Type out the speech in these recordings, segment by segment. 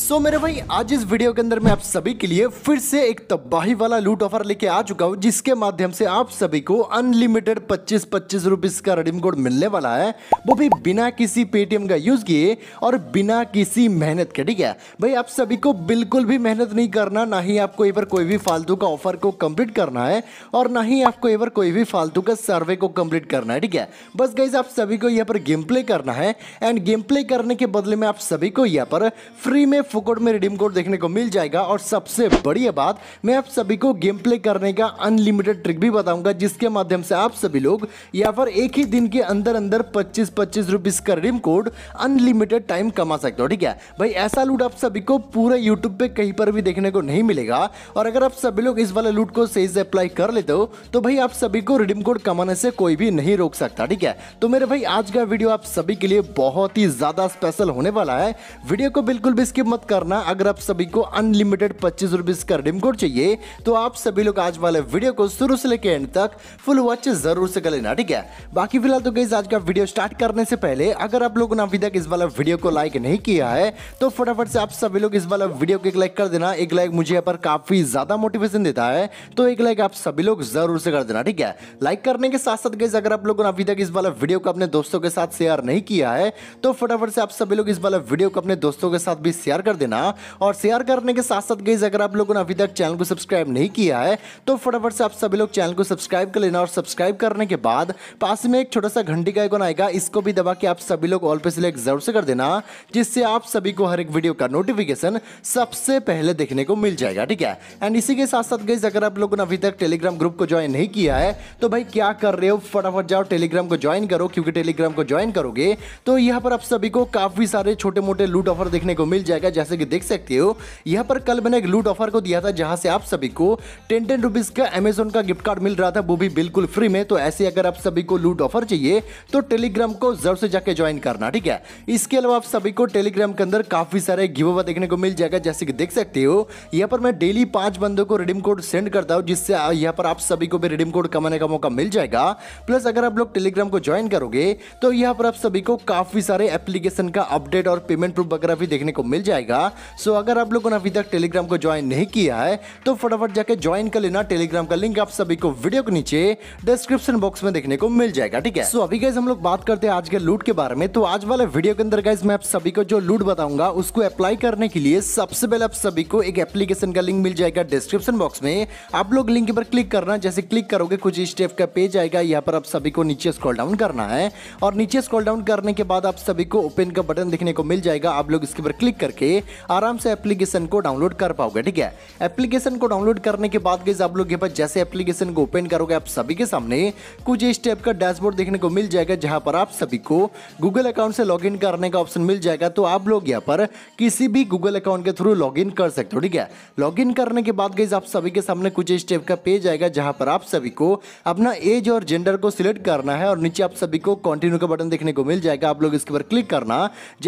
सो so, मेरे भाई आज इस वीडियो के अंदर मैं आप सभी के लिए फिर से एक तबाही वाला लूट ऑफर लेके आ चुका हूँ जिसके माध्यम से आप सभी को अनलिमिटेड 25 पच्चीस रुपीज का रिडीम कोड मिलने वाला है वो भी बिना किसी पेटीएम का यूज किए और बिना किसी मेहनत के ठीक है भाई आप सभी को बिल्कुल भी मेहनत नहीं करना ना ही आपको बार कोई भी फालतू का ऑफर को कम्प्लीट करना है और ना ही आपको एवर कोई भी फालतू का सर्वे को कम्प्लीट करना है ठीक है बस गाइज आप सभी को यहाँ पर गेम प्ले करना है एंड गेम प्ले करने के बदले में आप सभी को यहाँ पर फ्री में फुकोड में रिडीम कोड देखने को मिल जाएगा और सबसे बढ़िया बात मैं आप सभी को गेम प्ले करने का अनलिमिटेड ट्रिक भी बताऊंगा जिसके माध्यम से आप सभी लोग या फिर एक ही दिन के अंदर अंदर पच्चीस पच्चीस रुपीज का रिडीम कोड अनलिमिटेड टाइम कमा सकते हो ठीक है भाई ऐसा लूट आप सभी को पूरे यूट्यूब पे कहीं पर भी देखने को नहीं मिलेगा और अगर आप सभी लोग इस वाले लूट को सही से अप्लाई कर लेते हो तो भाई आप सभी को रिडीम कोड कमाने से कोई भी नहीं रोक सकता ठीक है तो मेरे भाई आज का वीडियो आप सभी के लिए बहुत ही ज्यादा स्पेशल होने वाला है वीडियो को बिल्कुल भी स्किप मत करना अगर आप सभी को अनलिमिटेड पच्चीस रुपीज का रिडीम कोड चाहिए तो आप सभी लोग आज वाले वीडियो को शुरू से लेकर एंड तक फुल वॉच जरूर से कर लेना ठीक है बाकी फिलहाल तो गई आज का वीडियो स्टार्ट करने से पहले अगर आप लोगों ने अभी तक इस वाला वीडियो को लाइक नहीं किया है तो फटाफट से आप सभी लोग इस वाला वीडियो को एक लाइक कर देना एक लाइक मुझे यहाँ पर काफी ज्यादा मोटिवेशन देता है तो एक लाइक आप सभी लोग जरूर से कर देना ठीक है लाइक करने के साथ साथ गई अगर आप लोगों ने अभी तक इस वाला वीडियो को अपने दोस्तों के साथ शेयर नहीं किया है तो फटाफट से आप सभी लोग इस वाला वीडियो को अपने दोस्तों के साथ भी शेयर शेयर कर देना और शेयर करने के साथ साथ गई अगर आप लोगों ने अभी तक चैनल को सब्सक्राइब नहीं किया है तो फटाफट से आप सभी लोग चैनल को सब्सक्राइब कर लेना और सब्सक्राइब करने के बाद पास में एक छोटा सा घंटी का आइकन आएगा इसको भी दबा के आप सभी लोग ऑल पे सिलेक्ट जरूर से कर देना जिससे आप सभी को हर एक वीडियो का नोटिफिकेशन सबसे पहले देखने को मिल जाएगा ठीक है एंड इसी के साथ साथ गई अगर आप लोगों ने अभी तक टेलीग्राम ग्रुप को ज्वाइन नहीं किया है तो भाई क्या कर रहे हो फटाफट जाओ टेलीग्राम को ज्वाइन करो क्योंकि टेलीग्राम को ज्वाइन करोगे तो यहाँ पर आप सभी को काफी सारे छोटे मोटे लूट ऑफर देखने को मिल जाएगा जाएगा जैसे कि देख सकते हो यहाँ पर कल मैंने एक लूट ऑफर को दिया था जहाँ से आप सभी को टेन टेन रुपीज़ का अमेजोन का गिफ्ट कार्ड मिल रहा था वो भी बिल्कुल फ्री में तो ऐसे अगर आप सभी को लूट ऑफर चाहिए तो टेलीग्राम को जरूर से जाके ज्वाइन करना ठीक है इसके अलावा आप सभी को टेलीग्राम के अंदर काफ़ी सारे गिवा देखने को मिल जाएगा जैसे कि देख सकते हो यहाँ पर मैं डेली पांच बंदों को रिडीम कोड सेंड करता हूँ जिससे यहाँ पर आप सभी को भी रिडीम कोड कमाने का मौका मिल जाएगा प्लस अगर आप लोग टेलीग्राम को ज्वाइन करोगे तो यहाँ पर आप सभी को काफ़ी सारे एप्लीकेशन का अपडेट और पेमेंट प्रूफ वगैरह भी देखने को मिल जाएगा जाएगा सो अगर आप लोगों ने अभी तक टेलीग्राम को ज्वाइन नहीं किया है तो फटाफट जाके ज्वाइन कर लेना टेलीग्राम का लिंक आप सभी को वीडियो के नीचे डिस्क्रिप्शन बॉक्स में देखने को मिल जाएगा ठीक है सो अभी गाइज हम लोग बात करते हैं आज के लूट के बारे में तो आज वाले वीडियो के अंदर गाइज मैं आप सभी को जो लूट बताऊंगा उसको अप्लाई करने के लिए सबसे पहले आप सभी को एक एप्लीकेशन का लिंक मिल जाएगा डिस्क्रिप्शन बॉक्स में आप लोग लिंक पर क्लिक करना जैसे क्लिक करोगे कुछ स्टेप का पेज आएगा यहाँ पर आप सभी को नीचे स्क्रॉल डाउन करना है और नीचे स्क्रॉल डाउन करने के बाद आप सभी को ओपन का बटन देखने को मिल जाएगा आप लोग इसके ऊपर क्लिक करके से आराम से एप्लीकेशन को डाउनलोड कर पाओगे ठीक है एप्लीकेशन को डाउनलोड करने के बाद गई आप लोग जैसे एप्लीकेशन को ओपन करोगे आप सभी के सामने कुछ इस टाइप का डैशबोर्ड देखने को मिल जाएगा जहां पर आप सभी को गूगल अकाउंट से लॉगिन करने का ऑप्शन मिल जाएगा तो आप लोग यहाँ पर किसी भी गूगल अकाउंट के थ्रू लॉगिन कर सकते हो ठीक है लॉगिन करने के बाद गई आप सभी के सामने कुछ इस टाइप का पेज आएगा जहां पर आप सभी को अपना एज और जेंडर को सिलेक्ट करना है और नीचे आप सभी को कंटिन्यू का बटन देखने को मिल जाएगा आप लोग इसके ऊपर क्लिक करना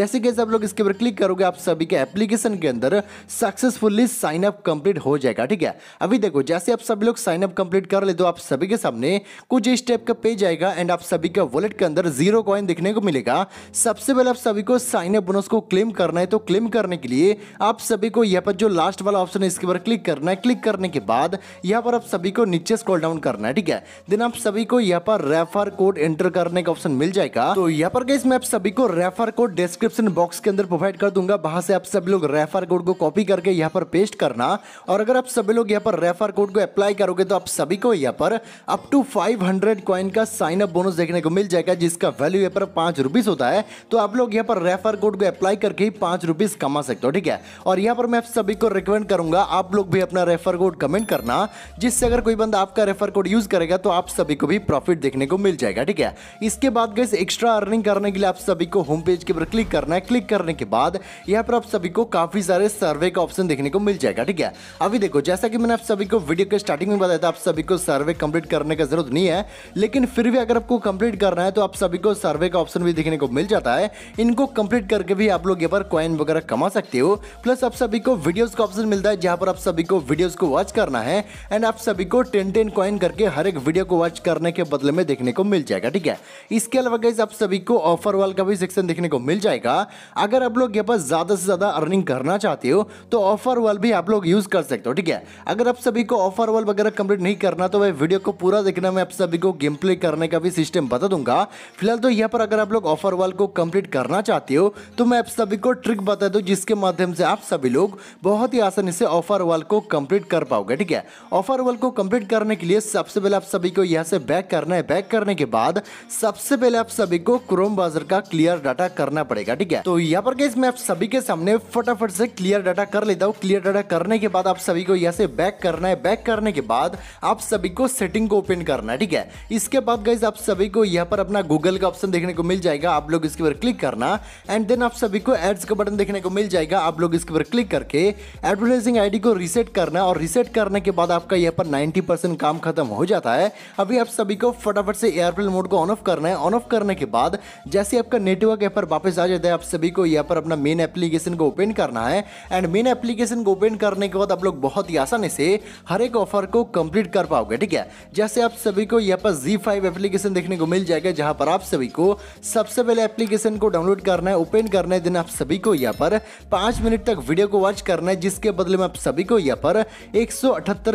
जैसे कि आप लोग इसके ऊपर क्लिक करोगे आप सभी ठीक है एप्लीकेशन के अंदर सक्सेसफुली साइन अप कंप्लीट हो जाएगा ठीक है अभी देखो जैसे आप सभी लोग साइन अप कंप्लीट कर ले तो आप सभी के सामने कुछ इस टाइप का पेज आएगा एंड आप सभी के वॉलेट के अंदर जीरो कॉइन देखने को मिलेगा सबसे पहले आप सभी को साइन अप बोनस को क्लेम करना है तो क्लेम करने के लिए आप सभी को यहाँ पर जो लास्ट वाला ऑप्शन है इसके ऊपर क्लिक करना है क्लिक करने के बाद यहाँ पर आप सभी को नीचे स्क्रॉल डाउन करना है ठीक है देन आप सभी को यहाँ पर रेफर कोड एंटर करने का ऑप्शन मिल जाएगा तो यहाँ पर गई मैं आप सभी को रेफर कोड डिस्क्रिप्शन बॉक्स के अंदर प्रोवाइड कर दूंगा वहां से आप सब लोग रेफर कोड को कॉपी करके यहाँ पर पेस्ट करना और अगर आप सभी लोग यहाँ पर रेफर कोड को अप्लाई करोगे तो आप सभी को यहाँ पर अप टू 500 कॉइन का साइन अप बोनस देखने को मिल जाएगा जिसका वैल्यू यहाँ पर पाँच रुपीज़ होता है तो आप लोग यहाँ पर रेफर कोड को अप्लाई करके ही पाँच रुपीज़ कमा सकते हो ठीक है और यहाँ पर मैं आप सभी को रिकमेंड करूँगा आप लोग भी अपना रेफर कोड कमेंट करना जिससे अगर कोई बंदा आपका रेफर कोड यूज़ करेगा तो आप सभी को भी प्रॉफिट देखने को मिल जाएगा ठीक है इसके बाद गए एक्स्ट्रा अर्निंग करने के लिए आप सभी को होम पेज के ऊपर क्लिक करना है क्लिक करने के बाद यहाँ पर आप सभी को काफी सारे सर्वे का ऑप्शन देखने को मिल जाएगा ठीक है अभी देखो जैसा कि मैंने आप सभी को वीडियो के स्टार्टिंग में बताया था आप सभी को सर्वे कंप्लीट करने का जरूरत नहीं है लेकिन फिर भी अगर आपको कंप्लीट करना है तो आप सभी को सर्वे का ऑप्शन भी देखने को मिल जाता है इनको कंप्लीट करके भी आप लोग यहाँ पर क्वाइन वगैरह कमा सकते हो प्लस आप सभी को वीडियोज का ऑप्शन मिलता है जहां पर आप सभी को वीडियोज को वॉच करना है एंड आप सभी को टेन टेन क्वाइन करके हर एक वीडियो को वॉच करने के बदले में देखने को मिल जाएगा ठीक है इसके अलावा आप सभी को ऑफर वाल का भी सेक्शन देखने को मिल जाएगा अगर आप लोग यहाँ पर ज्यादा से ज्यादा ज़्यादा अर्निंग करना चाहते हो तो ऑफर वाल भी आप लोग यूज़ कर सकते हो ठीक है अगर आप सभी को ऑफर वाल वगैरह कंप्लीट नहीं करना तो मैं वीडियो को पूरा देखना मैं आप सभी को गेम प्ले करने का भी सिस्टम बता दूंगा फिलहाल तो यहाँ पर अगर आप लोग ऑफर वाल को कंप्लीट करना चाहते हो तो मैं आप सभी को ट्रिक बता दू जिसके माध्यम से आप सभी लोग बहुत ही आसानी से ऑफर वाल को कंप्लीट कर पाओगे ठीक है ऑफर वाल को कंप्लीट करने के लिए सबसे पहले आप सभी को यहाँ से बैक करना है बैक करने के बाद सबसे पहले आप सभी को क्रोम बाजर का क्लियर डाटा करना पड़ेगा ठीक है तो यहाँ पर मैं आप सभी के सामने सामने फटाफट से क्लियर डाटा कर लेता हूँ क्लियर डाटा करने के बाद आप सभी को यहाँ से बैक करना है बैक करने के बाद आप सभी को सेटिंग को ओपन करना है ठीक है इसके बाद गाइज आप सभी को यहाँ पर अपना गूगल का ऑप्शन देखने को मिल जाएगा आप लोग इसके ऊपर क्लिक करना एंड देन आप सभी को एड्स का बटन देखने को मिल जाएगा आप लोग इसके ऊपर क्लिक करके एडवर्टाइजिंग आई को रिसेट करना और रिसेट करने के बाद आपका यहाँ पर नाइन्टी काम खत्म हो जाता है अभी आप सभी को फटाफट से एयरप्लेन मोड को ऑन ऑफ करना है ऑन ऑफ करने के बाद जैसे आपका नेटवर्क यहाँ पर वापस आ जाता है आप सभी को यहाँ पर अपना मेन एप्लीकेशन एप्लीकेशन को ओपन करना है एंड मेन एप्लीकेशन को ओपन करने के बाद आप लोग बहुत ही आसानी से हर एक ऑफर को कंप्लीट कर पाओगे ठीक है जैसे आप सभी को यहाँ पर जी फाइव एप्लीकेशन देखने को मिल जाएगा जहां पर आप सभी को सबसे पहले एप्लीकेशन को डाउनलोड करना है ओपन करना है देन आप सभी को यहाँ पर पांच मिनट तक वीडियो को वॉच करना है जिसके बदले में आप सभी को यहाँ पर एक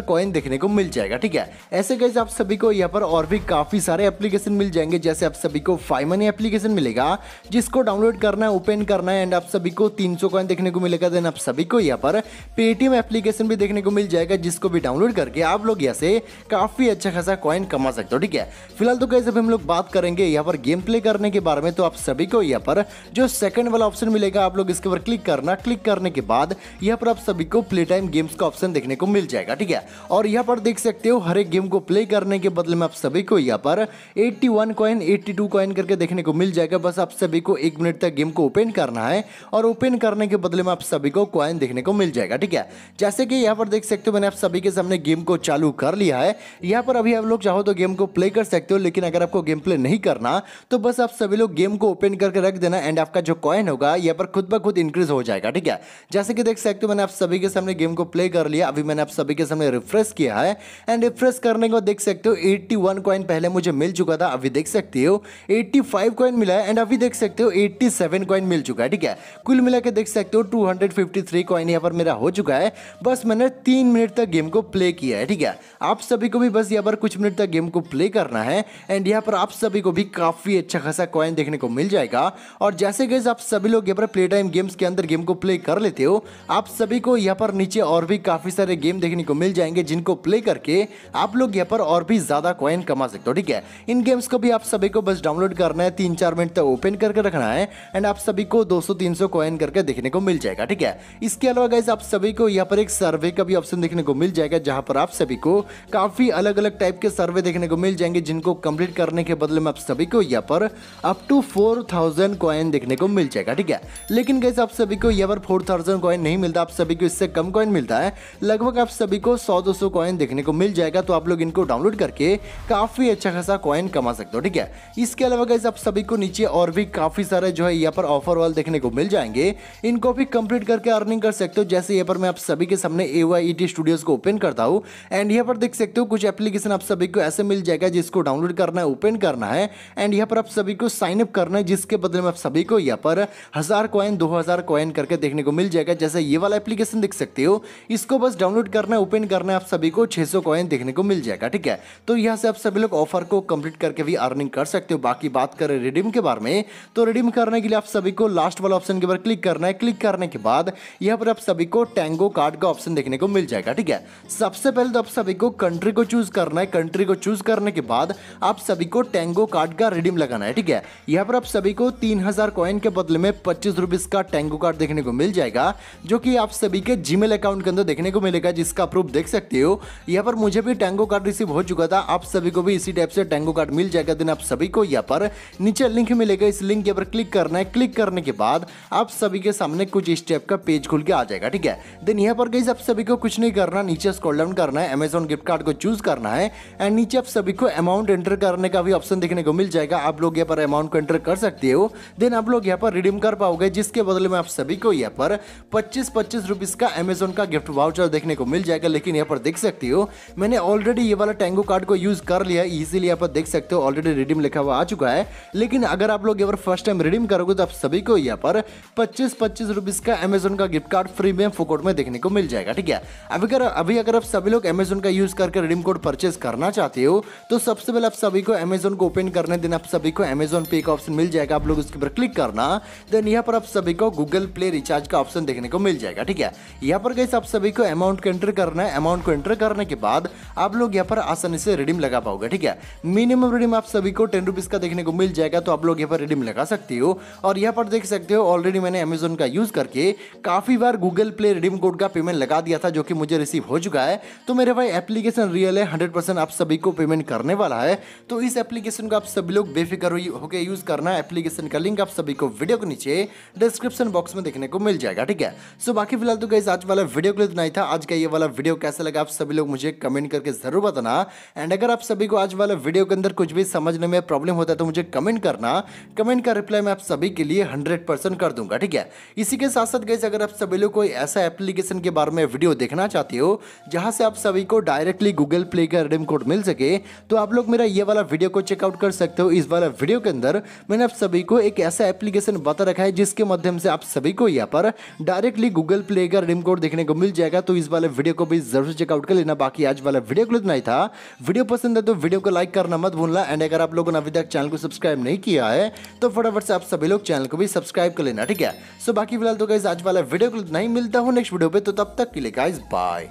कॉइन देखने को मिल जाएगा ठीक है ऐसे कैसे आप सभी को यहाँ पर और भी काफ़ी सारे एप्लीकेशन मिल जाएंगे जैसे आप सभी को फाइव मनी एप्लीकेशन मिलेगा जिसको डाउनलोड करना है ओपन करना है एंड आप सभी को तीन क्रिप्टो कॉइन देखने को मिलेगा देन आप सभी को यहाँ पर पेटीएम एप्लीकेशन भी देखने को मिल जाएगा जिसको भी डाउनलोड करके आप लोग यहाँ से काफ़ी अच्छा खासा कॉइन कमा सकते हो ठीक है फिलहाल तो कैसे हम लोग बात करेंगे यहाँ पर गेम प्ले करने के बारे में तो आप सभी को यहाँ पर जो सेकंड वाला ऑप्शन मिलेगा आप लोग इसके ऊपर क्लिक करना क्लिक करने के बाद यहाँ पर आप सभी को प्ले टाइम गेम्स का ऑप्शन देखने को मिल जाएगा ठीक है और यहाँ पर देख सकते हो हर एक गेम को प्ले करने के बदले में आप सभी को यहाँ पर 81 वन कॉइन एट्टी करके देखने को मिल जाएगा बस आप सभी को एक मिनट तक गेम को ओपन करना है और ओपन करने करने के बदले में आप सभी को क्वाइन देखने को मिल जाएगा ठीक है जैसे कि यहाँ पर देख सकते हो मैंने आप सभी के सामने गेम को चालू कर लिया है यहाँ पर अभी आप लोग चाहो तो गेम को प्ले कर सकते हो लेकिन अगर आपको गेम प्ले नहीं करना तो बस आप सभी लोग गेम को ओपन करके रख देना एंड आपका जो कॉइन होगा यहाँ पर खुद ब खुद इंक्रीज हो जाएगा ठीक है जैसे कि देख सकते हो मैंने आप सभी के सामने गेम को प्ले कर लिया अभी मैंने आप सभी के सामने रिफ्रेश किया है एंड रिफ्रेश करने को देख सकते हो एट्टी वन कॉइन पहले मुझे मिल चुका था अभी देख सकते हो एट्टी फाइव कॉइन मिला है एंड अभी देख सकते हो एट्टी सेवन कॉइन मिल चुका है ठीक है कुल मिला के देख देख सकते हो 253 कॉइन यहाँ पर मेरा हो चुका है बस मैंने तीन मिनट तक गेम को प्ले किया है ठीक है आप सभी को भी बस यहाँ पर कुछ मिनट तक गेम को प्ले करना है एंड यहाँ पर आप सभी को भी काफ़ी अच्छा खासा कॉइन देखने को मिल जाएगा और जैसे गैस आप सभी लोग यहाँ पर प्ले टाइम गेम्स के अंदर गेम को प्ले कर लेते हो आप सभी को यहाँ पर नीचे और भी काफ़ी सारे गेम देखने को मिल जाएंगे जिनको प्ले करके आप लोग यहाँ पर और भी ज़्यादा कॉइन कमा सकते हो ठीक है इन गेम्स को भी आप सभी को बस डाउनलोड करना है तीन चार मिनट तक ओपन करके रखना है एंड आप सभी को दो सौ तीन सौ कॉइन करके देख देखने को मिल जाएगा ठीक है इसके अलावा गाइज आप सभी को यहाँ पर एक सर्वे का भी ऑप्शन देखने को मिल जाएगा जहां पर आप सभी को काफी अलग अलग टाइप के सर्वे देखने को मिल जाएंगे जिनको कंप्लीट करने के बदले में आप सभी को यहाँ पर up to four thousand coin देखने को मिल जाएगा ठीक है लेकिन गाइज आप सभी को यहाँ पर फोर थाउजेंड कॉइन नहीं मिलता आप सभी को इससे कम कॉइन मिलता है लगभग आप सभी को सौ दो सौ कॉइन देखने को मिल जाएगा तो आप लोग इनको डाउनलोड करके काफी अच्छा खासा कॉइन कमा सकते हो ठीक है इसके अलावा गाइज आप सभी को नीचे और भी काफी सारे जो है यहाँ पर ऑफर वाले देखने को मिल जाएंगे इनको भी कंप्लीट करके अर्निंग कर सकते हो जैसे यहाँ पर मैं आप सभी के सामने ए वाई टी स्टूडियोज को ओपन करता हूँ एंड यहाँ पर देख सकते हो कुछ एप्लीकेशन आप सभी को ऐसे मिल जाएगा जिसको डाउनलोड करना है ओपन करना है एंड यहाँ पर आप सभी को साइन अप करना है जिसके बदले में आप सभी को यहाँ पर हज़ार कॉइन दो हज़ार कॉइन करके देखने को मिल जाएगा जैसे ये वाला एप्लीकेशन देख सकते हो इसको बस डाउनलोड करना है ओपन करना है आप सभी को छह सौ कॉइन देखने को मिल जाएगा ठीक है तो यहाँ से आप सभी लोग ऑफर को कंप्लीट करके भी अर्निंग कर सकते हो बाकी बात करें रिडीम के बारे में तो रिडीम करने के लिए आप सभी को लास्ट वाला ऑप्शन के ऊपर क्लिक करना है क्लिक करने के बाद यहाँ पर आप सभी को टैंगो कार्ड का ऑप्शन देखने को मिल जाएगा ठीक है सबसे पहले तो आप सभी को कंट्री को चूज करना है कंट्री को चूज करने के बाद आप सभी को टैंगो कार्ड का रिडीम लगाना है ठीक है यहाँ पर आप सभी को तीन हजार कॉइन के बदले में पच्चीस रुपीज का टैंगो कार्ड देखने को मिल जाएगा जो कि आप सभी के जीमेल अकाउंट के अंदर देखने को मिलेगा जिसका प्रूफ देख सकते हो यहाँ पर मुझे भी टैंगो कार्ड रिसीव हो चुका था आप सभी को भी इसी टाइप से टैंगो कार्ड मिल जाएगा दिन आप सभी को यहाँ पर नीचे लिंक मिलेगा इस लिंक यहाँ पर क्लिक करना है क्लिक करने के बाद आप सभी के सामने कुछ इस टाइप का पेज खुल के आ जाएगा ठीक है देन यहाँ पर गई आप सभी को कुछ नहीं करना नीचे स्क्रॉल डाउन करना है अमेजोन गिफ्ट कार्ड को चूज करना है एंड नीचे आप सभी को अमाउंट एंटर करने का भी ऑप्शन देखने को मिल जाएगा आप लोग यहाँ पर अमाउंट को एंटर कर सकते हो देन आप लोग यहाँ पर रिडीम कर पाओगे जिसके बदले में आप सभी को यहाँ पर पच्चीस पच्चीस रुपीज का अमेजोन का गिफ्ट वाउचर देखने को मिल जाएगा लेकिन यहाँ पर देख सकते हो मैंने ऑलरेडी ये वाला टेंगो कार्ड को यूज कर लिया है इजिली यहाँ पर देख सकते हो ऑलरेडी रिडीम लिखा हुआ आ चुका है लेकिन अगर आप लोग यहाँ पर फर्स्ट टाइम रिडीम करोगे तो आप सभी को यहाँ पर पच्चीस पच्चीस रुपीज़ का अमेजोन का गिफ्ट कार्ड फ्री में फोकोट में देखने को मिल जाएगा ठीक है अभी अगर अभी अगर आप सभी लोग अमेजोन का यूज़ करके रिडीम कोड परचेस करना चाहते हो तो सबसे पहले आप सभी को अमेजोन को ओपन करने देना आप सभी को अमेजोन पे का ऑप्शन मिल जाएगा आप लोग उसके ऊपर क्लिक करना देन यहाँ पर आप सभी को गूगल प्ले रिचार्ज का ऑप्शन देखने को मिल जाएगा ठीक है यहाँ पर गई आप सभी को अमाउंट को एंटर करना है अमाउंट को एंटर करने के बाद आप लोग यहाँ पर आसानी से रिडीम लगा पाओगे ठीक है मिनिमम रिडीम आप सभी को टेन का देखने को मिल जाएगा तो आप लोग यहाँ पर रिडीम लगा सकते हो और यहाँ पर देख सकते हो ऑलरेडी मैंने अमेजोन का यूज़ करके काफ़ी बार गूगल प्ले रिडीम कोड का पेमेंट लगा दिया था जो कि मुझे रिसीव हो चुका है तो मेरे भाई एप्लीकेशन रियल है हंड्रेड परसेंट आप सभी को पेमेंट करने वाला है तो इस एप्लीकेशन को आप सभी लोग बेफिक्र होकर यूज़ करना एप्लीकेशन का लिंक आप सभी को वीडियो के नीचे डिस्क्रिप्शन बॉक्स में देखने को मिल जाएगा ठीक है सो बाकी फिलहाल तो गई आज वाला वीडियो के लिए नहीं था आज का ये वाला वीडियो कैसा लगा आप सभी लोग मुझे कमेंट करके ज़रूर बताना एंड अगर आप सभी को आज वाला वीडियो के अंदर कुछ भी समझने में प्रॉब्लम होता है तो मुझे कमेंट करना कमेंट का रिप्लाई मैं आप सभी के लिए हंड्रेड कर दूंगा ठीक है इसी के साथ साथ गैस अगर आप सभी लोग कोई ऐसा एप्लीकेशन के बारे में वीडियो देखना चाहते हो जहाँ से आप सभी को डायरेक्टली गूगल प्ले का रिडीम कोड मिल सके तो आप लोग मेरा ये वाला वीडियो को चेकआउट कर सकते हो इस वाला वीडियो के अंदर मैंने आप सभी को एक ऐसा एप्लीकेशन बता रखा है जिसके माध्यम से आप सभी को यहाँ पर डायरेक्टली गूगल प्ले का रिडीम कोड देखने को मिल जाएगा तो इस वाले वीडियो को भी जरूर चेकआउट कर लेना बाकी आज वाला वीडियो क्लिप नहीं था वीडियो पसंद है तो वीडियो को लाइक करना मत भूलना एंड अगर आप लोगों ने अभी तक चैनल को सब्सक्राइब नहीं किया है तो फटाफट से आप सभी लोग चैनल को भी सब्सक्राइब कर लेना ठीक है सो बाकी फिलहाल तो गाइज आज वाला वीडियो तो को नहीं मिलता हूँ नेक्स्ट वीडियो पे तो तब तक के लिए गाइज बाय